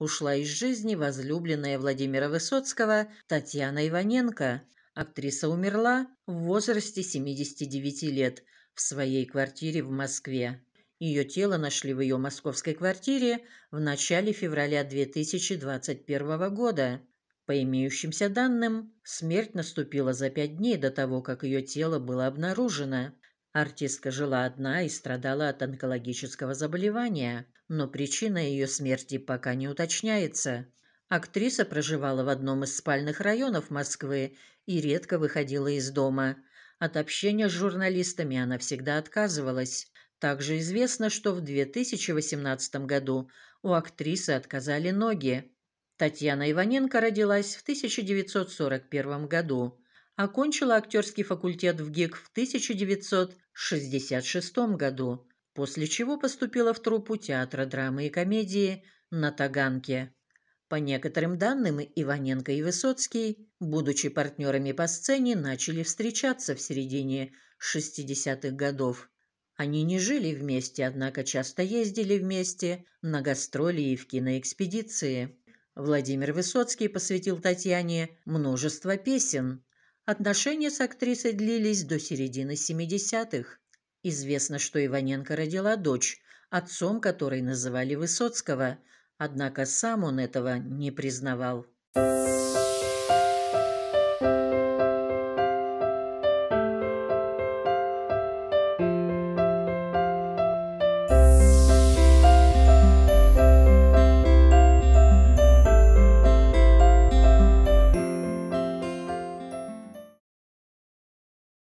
ушла из жизни возлюбленная Владимира Высоцкого Татьяна Иваненко. Актриса умерла в возрасте 79 лет в своей квартире в Москве. Ее тело нашли в ее московской квартире в начале февраля 2021 года. По имеющимся данным, смерть наступила за пять дней до того, как ее тело было обнаружено. Артистка жила одна и страдала от онкологического заболевания, но причина ее смерти пока не уточняется. Актриса проживала в одном из спальных районов Москвы и редко выходила из дома. От общения с журналистами она всегда отказывалась. Также известно, что в 2018 году у актрисы отказали ноги. Татьяна Иваненко родилась в 1941 году окончила актерский факультет в ГИК в 1966 году, после чего поступила в труппу театра драмы и комедии на Таганке. По некоторым данным, Иваненко и Высоцкий, будучи партнерами по сцене, начали встречаться в середине 60-х годов. Они не жили вместе, однако часто ездили вместе на гастроли и в киноэкспедиции. Владимир Высоцкий посвятил Татьяне множество песен, Отношения с актрисой длились до середины 70-х. Известно, что Иваненко родила дочь, отцом которой называли Высоцкого, однако сам он этого не признавал.